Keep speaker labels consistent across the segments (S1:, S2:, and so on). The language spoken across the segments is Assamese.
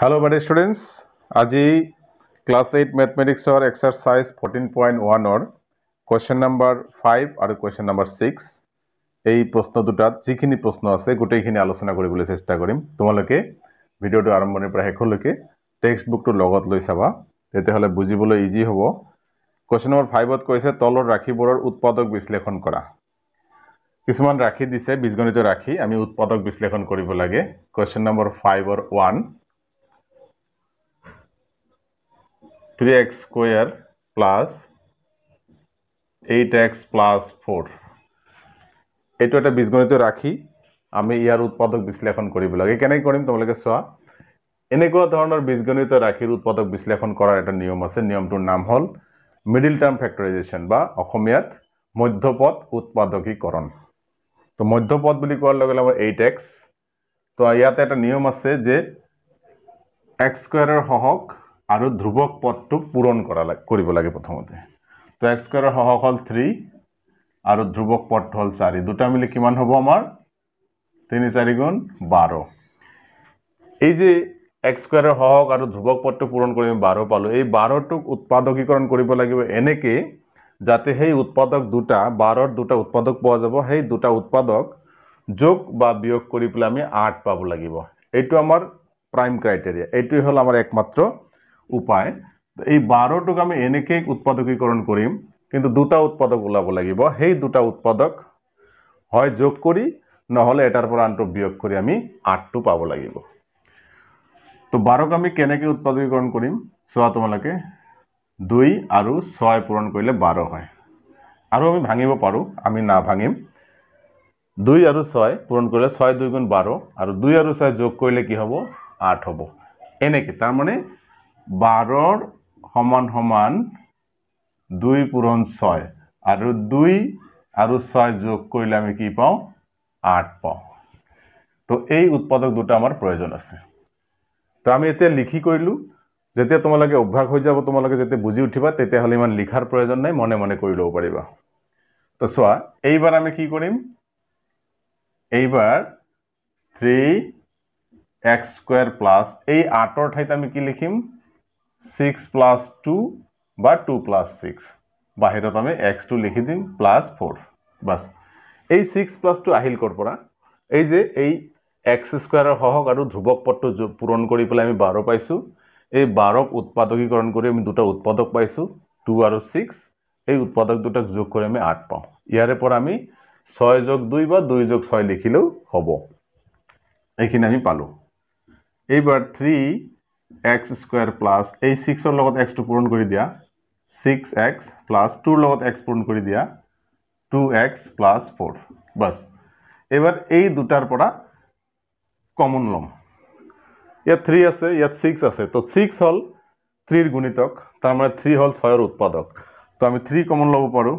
S1: হ্যালো মাই ষ্টুডেণ্টস আজি ক্লাছ এইট মেথমেটিক্সৰ এক্সাৰচাইজ ফৰ্টিন পইণ্ট ওৱানৰ কুৱেশ্যন নম্বৰ ফাইভ আৰু কুৱেশ্যন নম্বৰ ছিক্স এই প্ৰশ্ন দুটাত যিখিনি প্ৰশ্ন আছে গোটেইখিনি আলোচনা কৰিবলৈ চেষ্টা কৰিম তোমালোকে ভিডিঅ'টো আৰম্ভণিৰ পৰা শেষলৈকে টেক্সট বুকটো লগত লৈ চাবা তেতিয়াহ'লে বুজিবলৈ ইজি হ'ব কুৱেশ্যন নম্বৰ ফাইভত কৈছে তলৰ ৰাশিবোৰৰ উৎপাদক বিশ্লেষণ কৰা কিছুমান ৰাশি দিছে বীজগণিত ৰাশি আমি উৎপাদক বিশ্লেষণ কৰিব লাগে কুৱেশ্যন নম্বৰ ফাইভৰ one three x square plus eight x plus four এইটা একটা বীজগণিত রাখি আমি ইয়ার উৎপাদক বিশ্লেষণ করবলে কেন করম তোমালে চা এনেকা ধরনের বীজগণিত রাখির উৎপাদক বিশ্লেষণ করার একটা নিয়ম আছে নিয়মটির নাম হল মিডিল টার্ম ফ্যাক্টরাইজেশন বা মধ্যপথ উৎপাদকীকরণ তো মধ্যপথ বলে কোয়ার লগে আমার এইট এক্স তো ইয়াতে একটা নিয়ম আছে যে এক্স স্কোয়ারের সহক আৰু ধ্ৰুৱক পদটো পূৰণ কৰা কৰিব লাগে প্ৰথমতে তো এক্স স্কুৱেৰৰ সহক হ'ল থ্ৰী আৰু ধ্ৰুৱক পদটো হ'ল চাৰি দুটা মিলি কিমান হ'ব আমাৰ তিনি চাৰিগুণ বাৰ এই যে এক্স স্কুৱেৰৰ সহক আৰু ধ্ৰুৱক পদটো পূৰণ কৰি আমি বাৰ পালোঁ এই বাৰটোক উৎপাদকীকৰণ কৰিব লাগিব এনেকৈ যাতে সেই উৎপাদক দুটা বাৰৰ দুটা উৎপাদক পোৱা যাব সেই দুটা উৎপাদক যোগ বা বিয়োগ কৰি পেলাই আমি আঠ পাব লাগিব এইটো আমাৰ প্ৰাইম ক্ৰাইটেৰিয়া এইটোৱেই হ'ল আমাৰ একমাত্ৰ উপায় এই বাৰটোক আমি এনেকেই উৎপাদকীকৰণ কৰিম কিন্তু দুটা উৎপাদক ওলাব লাগিব সেই দুটা উৎপাদক হয় যোগ কৰি নহ'লে এটাৰ পৰা আনটো বিয়োগ কৰি আমি আঠটো পাব লাগিব তো বাৰক আমি কেনেকৈ উৎপাদকীকৰণ কৰিম চোৱা তোমালোকে দুই আৰু ছয় পূৰণ কৰিলে বাৰ হয় আৰু আমি ভাঙিব পাৰোঁ আমি নাভাঙিম দুই আৰু ছয় পূৰণ কৰিলে ছয় দুই গুণ বাৰ আৰু দুই আৰু ছয় যোগ কৰিলে কি হ'ব আঠ হ'ব এনেকৈ তাৰমানে বাৰৰ সমান সমান দুই পূৰণ ছয় আৰু দুই আৰু ছয় যোগ কৰিলে আমি কি পাওঁ আঠ পাওঁ তো এই উৎপাদক দুটা আমাৰ প্ৰয়োজন আছে তো আমি এতিয়া লিখি কৰিলোঁ যেতিয়া তোমালোকে অভ্যাস হৈ যাব তোমালোকে যেতিয়া বুজি উঠিবা তেতিয়াহ'লে ইমান লিখাৰ প্ৰয়োজন নাই মনে মনে কৰি ল'ব পাৰিবা তো চোৱা এইবাৰ আমি কি কৰিম এইবাৰ থ্ৰী এক্স স্কুৱেৰ প্লাছ এই আঠৰ ঠাইত আমি কি লিখিম 6 plus 2 by 2 plus 6 बाहिर तो हमें x2 लिखी दिम plus 4 बस ये 6 plus 2 आहिल कर पड़ा ये जे ये x square हो हो करो ध्रुवक पट्टो जो पुरान कोडी पलाय में 12 पाई सु ये 12 उत्पादक ही करन कोडी में दुटा उत्पादक पाई सु 2 और 6 ये उत्पादक दुटा जोक करे में 8 पाऊं यारे पर हमें 6 जोक 2 बा 2 जोक 6 लिखी लो हो बो एक ही नहीं पालो ये बार 3 এক্স স্কুৱেৰ প্লাছ এই ছিক্সৰ লগত এক্সটো পূৰণ কৰি দিয়া ছিক্স এক্স প্লাছ টুৰ লগত এক্স পূৰণ কৰি দিয়া টু এক্স প্লাছ ফ'ৰ বাছ এইবাৰ এই দুটাৰ পৰা কমন ল'ম ইয়াত থ্ৰী আছে ইয়াত ছিক্স আছে তো ছিক্স হ'ল থ্ৰীৰ গুণিতক তাৰমানে থ্ৰী হ'ল ছয়ৰ উৎপাদক তো আমি থ্ৰী কমন ল'ব পাৰোঁ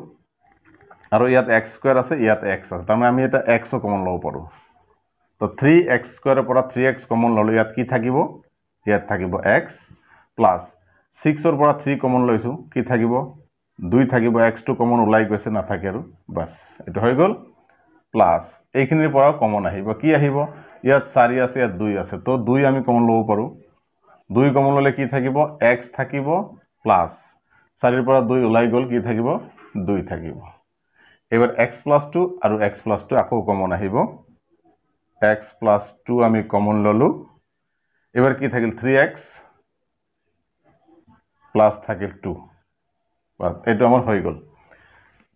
S1: আৰু ইয়াত এক্স স্কুৱেৰ আছে ইয়াত এক্স আছে তাৰমানে আমি এটা এক্সো কমন ল'ব পাৰোঁ তো থ্ৰী এক্স স্কুৱেৰৰ পৰা থ্ৰী এক্স কমন ল'লোঁ ইয়াত কি থাকিব ইয়াত থাকিব এক্স প্লাছ ছিক্সৰ পৰা থ্ৰী কমন লৈছোঁ কি থাকিব দুই থাকিব এক্সটো কমন ওলাই গৈছে নাথাকে আৰু বাছ এইটো হৈ গ'ল প্লাছ এইখিনিৰ পৰাও কমন আহিব কি আহিব ইয়াত চাৰি আছে ইয়াত দুই আছে তো দুই আমি কমন ল'ব পাৰোঁ দুই কমন ল'লে কি থাকিব এক্স থাকিব প্লাছ চাৰিৰ পৰা দুই ওলাই গ'ল কি থাকিব দুই থাকিব এইবাৰ এক্স প্লাছ টু আৰু এক্স প্লাছ টু আকৌ কমন আহিব এক্স প্লাছ টু আমি কমন ল'লোঁ এবার কি থাকিল থ্রি এক্স প্লাস থাকিল টু বাস এটা আমার হয়ে গেল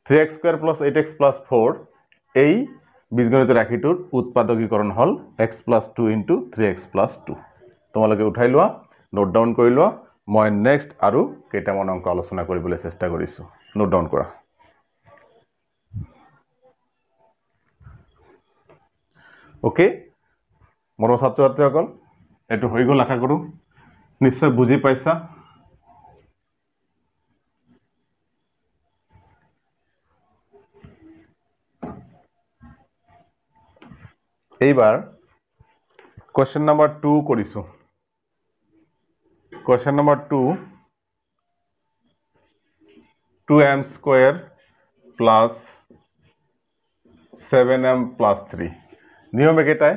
S1: three x square plus eight x plus four এই বীজগণিত রাশিটোর উৎপাদকীকরণ হল x plus two into three x plus two তোমালোকে উঠাই লোৱা নোট ডাউন কৰি লোৱা মই নেক্সট আৰু কেইটামান অংক আলোচনা কৰিবলৈ চেষ্টা কৰিছোঁ নোট ডাউন কৰা অ'কে মৰমৰ ছাত্ৰ ছাত্ৰীসকল এইটো হৈ গ'ল আশা কৰোঁ নিশ্চয় বুজি পাইছা এইবাৰ কুৱেশ্যন নম্বৰ টু কৰিছোঁ question number two two m square plus seven m plus three নিয়ম একেটাই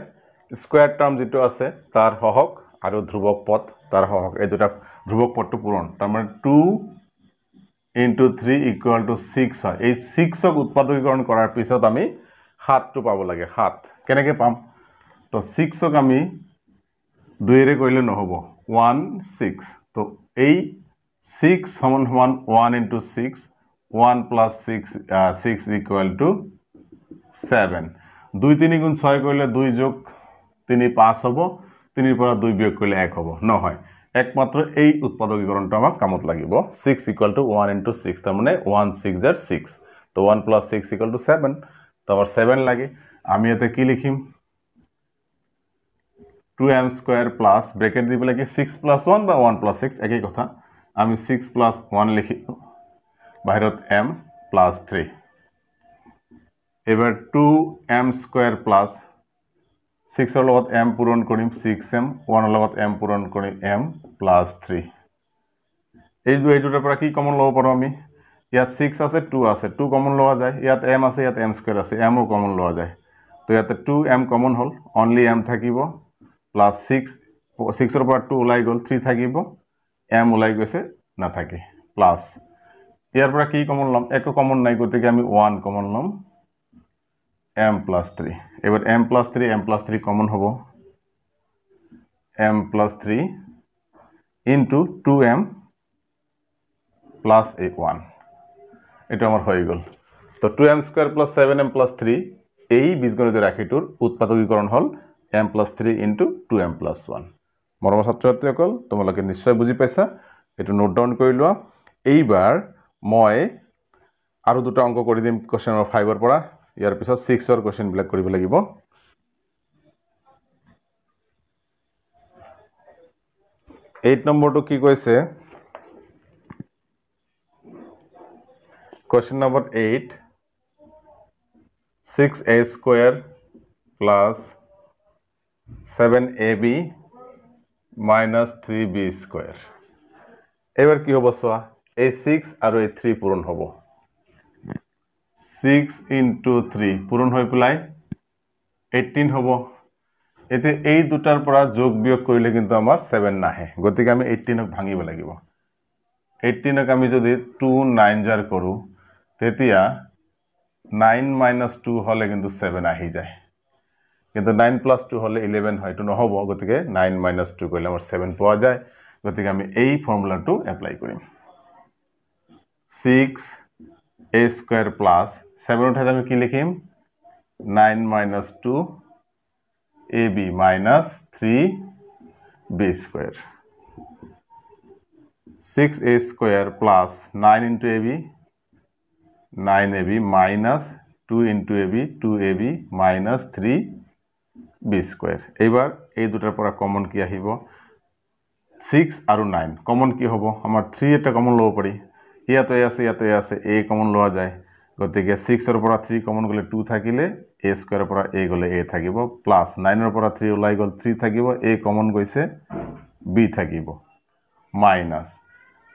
S1: স্কোয়ার টার্ম যেটা আছে তার সহক আৰু ধ্ৰুৱক পথ তাৰ সহক এই দুটা ধ্ৰুৱক পথটো পূৰণ তাৰমানে two into three equal to six হয় এই ছিক্সক উৎপাদকীকৰণ কৰাৰ পিছত আমি সাতটো পাব লাগে সাত কেনেকৈ পাম তো ছিক্সক আমি দুয়েৰে কৰিলে নহ'ব ওৱান ছিক্স তো এই ছিক্স সমান সমান one into six one plus six six equal to seven দুই তিনি গুণ ছয় কৰিলে দুই যোগ তিনি পাঁচ হ'ব তিনিৰ পৰা দুই বিয়োগ কৰিলে এক হ'ব নহয় একমাত্ৰ এই উৎপাদকীকৰণটো আমাক কামত লাগিব six equal to one into six তাৰমানে ওৱান ছিক্স জেড ছিক্স তো one plus six equal to seven তাৰপৰা ছেভেন লাগে আমি ইয়াতে কি লিখিম two m square plus bracket দি পেলাই কি ছিক্স প্লাছ ওৱান বা ওৱান প্লাছ ছিক্স একেই কথা আমি ছিক্স প্লাছ ওৱান লিখি বাহিৰত এম প্লাছ থ্ৰী এইবাৰ টু এম স্কুৱেৰ প্লাছ ছিক্সৰ লগত এম পূৰণ কৰিম ছিক্স এম ওৱানৰ লগত এম পূৰণ কৰিম এম প্লাছ থ্ৰী এই দুই দুটাৰ পৰা কি কমন ল'ব পাৰোঁ আমি ইয়াত ছিক্স আছে টু আছে টু কমন লোৱা যায় ইয়াত এম আছে ইয়াত এম স্কুৱেৰ আছে এমো কমন লোৱা যায় তো ইয়াতে টু এম কমন হ'ল অনলি এম থাকিব প্লাছ ছিক্স ছিক্সৰ পৰা টু ওলাই গ'ল থ্ৰী থাকিব এম ওলাই গৈছে নাথাকে প্লাছ ইয়াৰ পৰা কি কমন ল'ম একো কমন নাই গতিকে আমি ওৱান কমন ল'ম এম প্লাছ থ্ৰী এবার m plus three m plus three common হব m plus three into two m plus এ ওয়ান এটা আমার হয়ে গেল তো two m square plus seven m plus three এই বীজগণিত রাখিটোর উৎপাদকীকরণ হল m plus three into two m plus one মরম ছাত্র ছাত্রীসকল তোমালোকে নিশ্চয় বুঝি পাইছা এটা নোট ডাউন করে লওয়া এইবার মই আরও দুটা অঙ্ক করে দিম কোশ্চেন নম্বর ফাইভের পড়া ইয়াৰ পিছত ছিক্সৰ কুৱেশ্যনবিলাক কৰিব লাগিব এইট নম্বৰটো কি কৈছে question number eight six a square plus seven a b minus three b square এইবাৰ কি হ'ব চোৱা এই ছিক্স আৰু এই থ্ৰী পূৰণ হ'ব সিক্স ইন্টু থ্ৰি পূৰণ হয়ে পেলায় এইটিন হব এতে এই দুটাৰ পৰা যোগ বিয়োগ করলে কিন্তু আমার সেভেন নাহে গতিকে আমি এইটিনক ভাঙিব লাগিব এইটিনক আমি যদি টু নাইন জার করু তেতিয়া নাইন মাইনাস টু হলে কিন্তু সেভেন আহি যায় কিন্তু নাইন প্লাস টু হলে ইলেভেন হয় এইটা নহব গতি নাইন মাইনাস টু করলে আমার সেভেন পাওয়া যায় গতি আমি এই ফর্মুলাটা অ্যাপ্লাই করি six a square plus seven उठाते हमें कि लिखीम nine minus two a b minus three b square six a square plus nine into a b nine a b minus two into a b two a b minus three b square এইবার এই দুটার পর কমন কি আহিব সিক্স আর নাইন কমন কি হব আমার থ্রি একটা কমন লব পারি ইয়াতে আছে ইয়াতে আছে এ কমন লওয়া যায় গতি সিক্সর পর থ্রি কমন গেলে টু থাকলে এ স্কোয়ার পর এ গেলে এ থাকিব প্লাস নাইনের পর থ্রি ওলাই গেল থ্রি থাকিব এ কমন গৈছে বি থাকিব মাইনাস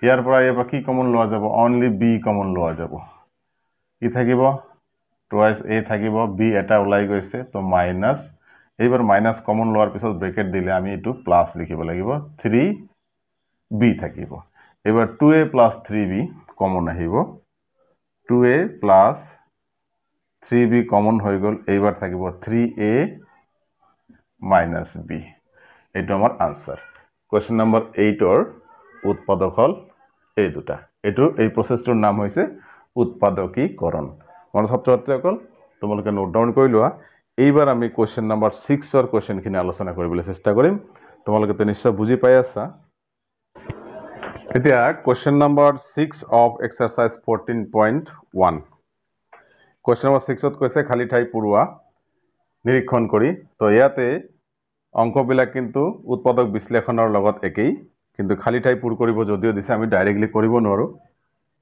S1: ইয়ার পর ইয়ার কি কমন লওয়া যাব অনলি বি কমন লওয়া যাব কি থাকিব টুয়াইস এ থাকিব বি এটা ওলাই গৈছে তো মাইনাস এইবার মাইনাস কমন লওয়ার পিছত ব্রেকেট দিলে আমি এই প্লাস লিখিব লাগিব থ্রি বি থাকিব এবার 2a a plus three b common আহিব two a plus three b common হয়ে গেল এইবার থাকিব থ্রি এ মাইনাস বি এইটা আমার আনসার কোয়েশন নম্বর এইটর উৎপাদক হল এই দুটা এইটো এই প্রসেসটোর নাম হয়েছে উৎপাদকীকরণ মানে ছাত্র ছাত্রীসকল তোমালোকে নোট ডাউন করে লওয়া এইবার আমি কোয়েশন নম্বর সিক্সর কোয়েশনখিন আলোচনা করবলে চেষ্টা করিম তোমালোকে তো নিশ্চয় বুঝি পাই আসা এতিয়া question number six of exercise fourteen point one question number ছিক্সত কৈছে খালী ঠাই পুৰোৱা নিৰীক্ষণ কৰি তো ইয়াতে অংকবিলাক কিন্তু উৎপাদক বিশ্লেষণৰ লগত একেই কিন্তু খালী ঠাই পূৰ কৰিব যদিও দিছে আমি ডাইৰেক্টলি কৰিব নোৱাৰোঁ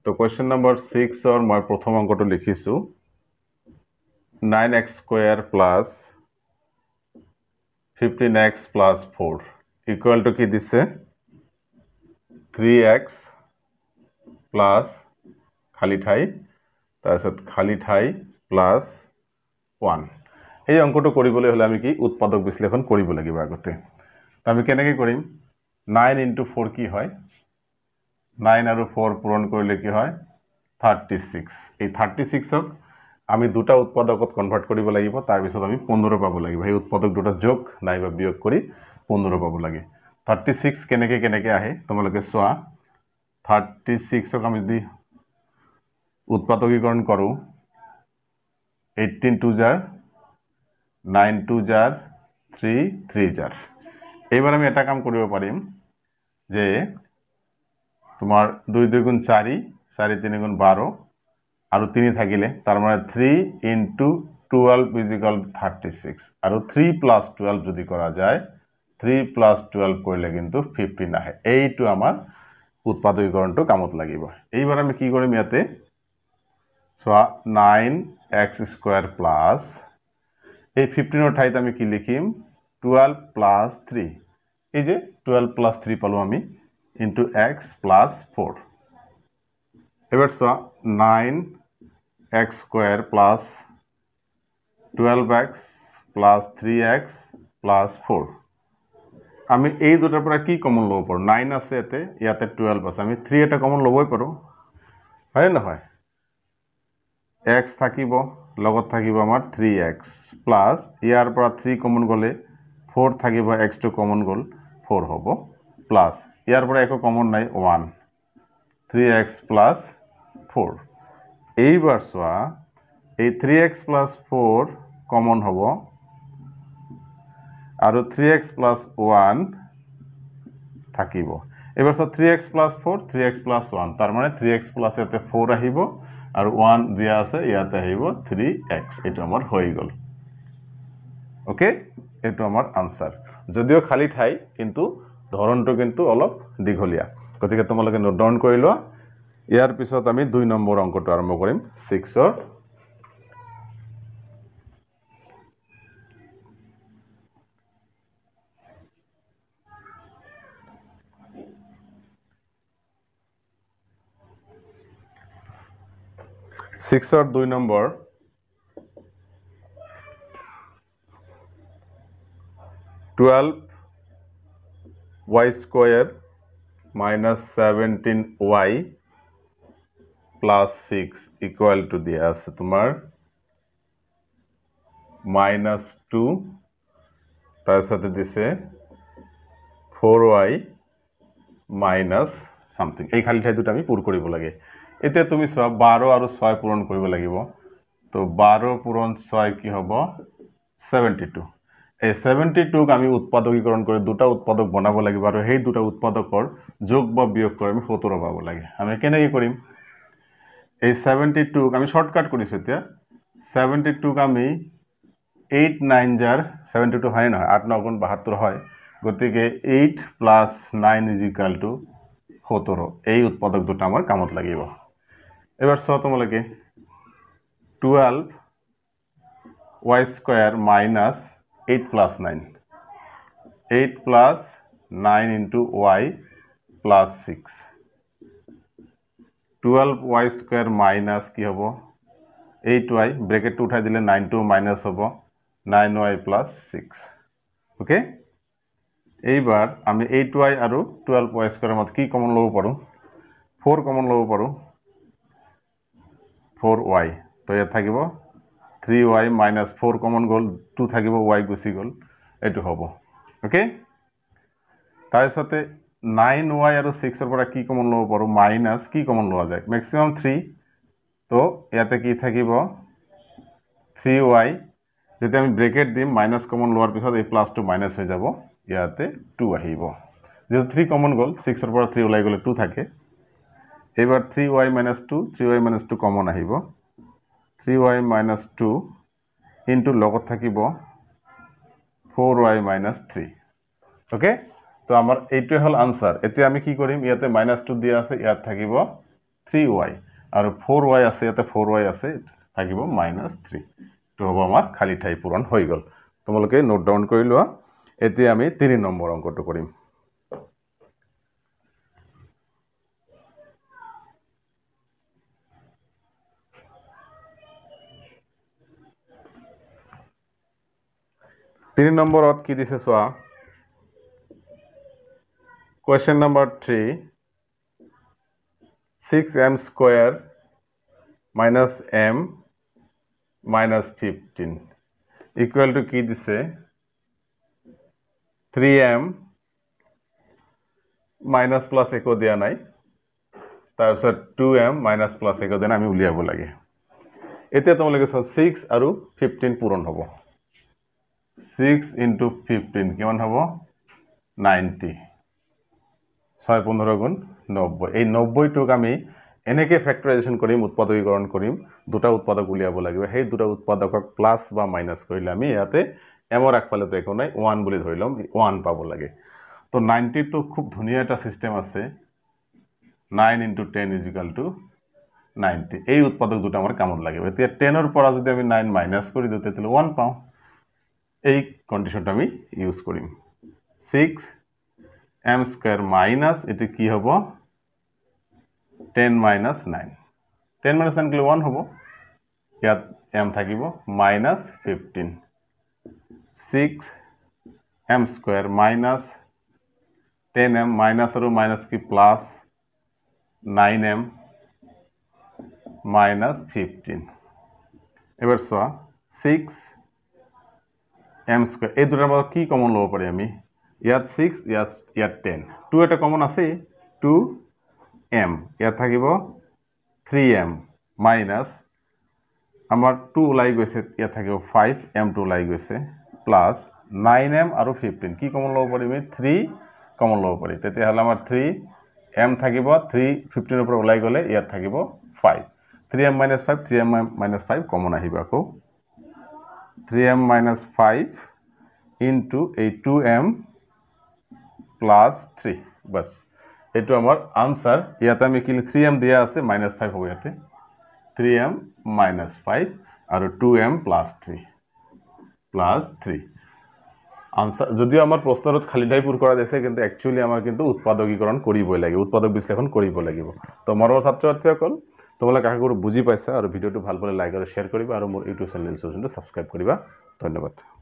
S1: তো কুৱেশ্যন নম্বৰ ছিক্সৰ মই প্ৰথম অংকটো লিখিছোঁ nine x square plus fifteen x plus four ইকুৱেলটো কি দিছে 3x plus খালি ঠাই তাৰপিছত খালি ঠাই প্লাছ ওৱান সেই অংকটো কৰিবলৈ হ'লে আমি কি উৎপাদক বিশ্লেষণ কৰিব লাগিব আগতে আমি কেনেকৈ কৰিম নাইন ইণ্টু ফ'ৰ কি হয় নাইন আৰু ফ'ৰ পূৰণ কৰিলে কি হয় থাৰ্টি ছিক্স এই থাৰ্টি ছিক্সক আমি দুটা উৎপাদকত কনভাৰ্ট কৰিব লাগিব তাৰপিছত আমি পোন্ধৰ পাব লাগিব সেই উৎপাদক দুটা যোগ নাইবা বিয়োগ কৰি পোন্ধৰ পাব লাগে থাৰ্টি ছিক্স কেনেকৈ কেনেকৈ আহে তোমালোকে চোৱা থাৰ্টি ছিক্সক আমি যদি উৎপাদকীকৰণ কৰোঁ এইটিন টু জাৰ নাইন টু জাৰ থ্ৰী থ্ৰী জাৰ এইবাৰ আমি এটা কাম কৰিব পাৰিম যে তোমাৰ দুই দুই গুণ চাৰি চাৰি তিনি গুণ বাৰ আৰু তিনি থাকিলে তাৰমানে three into twelve is equal thirty six আৰু থ্ৰী প্লাছ টুৱেল্ভ যদি কৰা যায় থ্ৰী প্লাছ টুৱেল্ভ কৰিলে কিন্তু ফিফটিন আহে এইটো আমাৰ উৎপাদকীকৰণটো কামত লাগিব এইবাৰ আমি কি কৰিম ইয়াতে চোৱা নাইন এক্স স্কুৱেৰ প্লাছ এই ফিফটিনৰ ঠাইত আমি কি লিখিম টুৱেল্ভ প্লাছ থ্ৰী এই যে টুৱেল্ভ প্লাছ থ্ৰী পালোঁ আমি ইনটু এক্স প্লাছ ফ'ৰ এইবাৰ চোৱা nine x square plus twelve x plus three x plus four আমি এই দুটার পরে কি কমন লব পড়ো 9 আছে এতে ইয়াতে 12 আছে আমি 3 এটা কমন লবই পড়ো হয় না হয় x থাকিব লগত থাকিব আমার 3x প্লাস ইয়ার পর 3 কমন গলে 4 থাকিব x2 কমন গল 4 হবো প্লাস ইয়ার পর একো কমন নাই 1 3x 4 এইবার সোয়া এই 3x 4 কমন হবো আৰু থ্ৰী এক্স প্লাছ ওৱান থাকিব এইবাৰ three x plus four three x plus one তাৰমানে থ্ৰী এক্স প্লাছ ইয়াতে ফ'ৰ আহিব আৰু ওৱান দিয়া আছে ইয়াতে আহিব থ্ৰী এক্স এইটো আমাৰ হৈ গ'ল অ'কে এইটো আমাৰ আনচাৰ যদিও খালী ঠাই কিন্তু ধৰণটো কিন্তু অলপ দীঘলীয়া গতিকে তোমালোকে নোট ডাউন কৰি লোৱা ইয়াৰ পিছত আমি দুই নম্বৰ অংকটো আৰম্ভ কৰিম ছিক্সৰ ছিক্সত দুই number twelve y square minus seventeen y plus six equal to দিয়া আছে তোমাৰ মাইনাছ টু তাৰপিছতে দিছে ফ'ৰ ৱাই মাইনাছ ছামথিং এই খালী ঠাই দুটা আমি পূৰ কৰিব লাগে এতিয়া তুমি চোৱা বাৰ আৰু ছয় পূৰণ কৰিব লাগিব তো বাৰ পূৰণ ছয় কি হ'ব ছেভেণ্টি টু এই ছেভেণ্টি টুক আমি উৎপাদকীকৰণ কৰি দুটা উৎপাদক বনাব লাগিব আৰু সেই দুটা উৎপাদকৰ যোগ বা বিয়োগ কৰি আমি সত্তৰ পাব লাগে আমি কেনেকৈ কৰিম এই ছেভেণ্টি টুক আমি শ্বৰ্টকাট কৰিছোঁ এতিয়া ছেভেণ্টি টুক আমি এইট নাইন জাৰ ছেভেণ্টি টু হয়নে নহয় আঠ ন গুণ বাহাত্তৰ হয় গতিকে eight plus nine is equal to সত্তৰ এই উৎপাদক দুটা আমাৰ কামত লাগিব এবার ছ তোমাকে twelve y square minus eight plus nine eight plus nine into y plus six twelve y square minus কি হব এইট ওয়াই ব্রেকেটটা উঠাই দিলে নাইন টু মাইনাস হব nine y plus six okay এইবার আমি এইট ওয়াই আৰু টুৱেল্ভ ওয়াই স্কোয়ারের মধ্যে কি কমন ল'ব পাৰোঁ ফ'ৰ কমন ল'ব পাৰোঁ ফোর ওয়াই তো ইয়াত থাকিব three y minus four common গল টু থাকিব ওয়াই গুছি গল এইটো হ'ব অকে তাৰপিছতে নাইন ওয়াই আৰ সিক্সৰ পৰা কি কমন লব পাৰোঁ মাইনাস কি কমন লওয়া যায় মেক্সিমাম থ্রি তো ইয়াতে কি থাকিব থ্রি ওয়াই যেতিয়া আমি ব্রেকেট দিম মাইনাস কমন লওয়ার পিছত এই প্লাস টু মাইনাস হয়ে যাব ইয়াতে টু আহিব যেহেতু থ্রি কমন গল সিক্সর পৰা থ্ৰি ওলাই গলে টু থাকে এইবাৰ three y minus two three y minus two common আহিব three y minus two into লগত থাকিব four y minus three okay তো আমাৰ এইটোৱে হ'ল আনচাৰ এতিয়া আমি কি কৰিম ইয়াতে মাইনাছ টু দিয়া আছে ইয়াত থাকিব থ্ৰী ৱাই আৰু ফ'ৰ ৱাই আছে ইয়াতে ফ'ৰ ৱাই আছে থাকিব মাইনাছ থ্ৰী এইটো হ'ব আমাৰ খালী ঠাই পূৰণ হৈ গ'ল তোমালোকে নোট ডাউন কৰি লোৱা এতিয়া আমি তিনি নম্বৰ অংকটো কৰিম তিনি নম্বৰত কি দিছে চোৱা question number three six m square minus m minus fifteen equal to কি দিছে থ্ৰী এম মাইনাছ প্লাছ একো দিয়া নাই তাৰপিছত টু এম মাইনাছ প্লাছ একো দিয়া নাই আমি উলিয়াব লাগে এতিয়া তোমালোকে চোৱা ছিক্স আৰু ফিফটিন পূৰণ হ'ব ছিক্স ইণ্টু ফিফটিন কিমান হ'ব নাইণ্টি ছয় পোন্ধৰ গুণ নব্বৈ এই নব্বৈটোক আমি এনেকৈ ফেক্টৰাইজেশ্যন কৰিম উৎপাদকীকৰণ কৰিম দুটা উৎপাদক উলিয়াব লাগিব সেই দুটা উৎপাদকক প্লাছ বা মাইনাছ কৰিলে আমি ইয়াতে এমৰ আগফালেতো একো নাই ওৱান বুলি ধৰি ল'ম ওৱান পাব লাগে তো নাইণ্টিটো খুব ধুনীয়া এটা ছিষ্টেম আছে nine into ten is equal to ninety এই উৎপাদক দুটা আমাৰ কামত লাগিব এতিয়া টেনৰ পৰা যদি আমি নাইন মাইনাছ কৰি দিওঁ তেতিয়াহ'লে ওৱান পাওঁ এই কণ্ডিশ্যনটো আমি ইউজ কৰিম ছিক্স এম স্কুৱেৰ মাইনাছ এটি কি হব ten minus nine ten minus nine কিলো ওৱান হব ইয়াত এম থাকিব minus fifteen six m square minus ten m minus আৰু মাইনাছ কি plus nine m minus fifteen এবাৰ চোৱা ছিক্স এম স্কুৱেৰ এই দুটাৰ মাজত কি কমন ল'ব পাৰি আমি ইয়াত ছিক্স ইয়াত ইয়াত টেন টু এটা কমন আছেই টু এম ইয়াত থাকিব থ্ৰী এম মাইনাছ আমাৰ টু ওলাই গৈছে ইয়াত থাকিব ফাইভ এম টু ওলাই গৈছে প্লাছ নাইন এম আৰু ফিফটিন কি কমন ল'ব পাৰি আমি থ্ৰী কমন ল'ব পাৰি তেতিয়াহ'লে আমাৰ থ্ৰী এম থাকিব থ্ৰী ফিফটিনৰ পৰা ওলাই গ'লে ইয়াত থাকিব five three m minus five three m minus five common আহিব আকৌ 3 m minus 5 into a 2 m plus 3 बस ये तो हमार आंसर या तो हमें कि 3 m दिया आसे minus 5 हो गया थे 3 m minus 5 और 2 m plus 3 plus 3 আনচাৰ যদিও আমাৰ প্ৰশ্নটোত খালী ঠাই পূৰ কৰা দিছে কিন্তু একচুৱেলি আমাৰ কিন্তু উৎপাদকীকৰণ কৰিবই লাগে উৎপাদক বিশ্লেষণ কৰিব লাগিব তো মৰমৰ ছাত্ৰ ছাত্ৰীসকল তোমালোক আশা কৰোঁ বুজি পাইছা আৰু ভিডিঅ'টো ভাল পালে লাইক আৰু শ্বেয়াৰ কৰিবা আৰু মোৰ ইউটিউব চেনেল চেনেলটো ছাবস্ক্ৰাইব কৰিবা ধন্যবাদ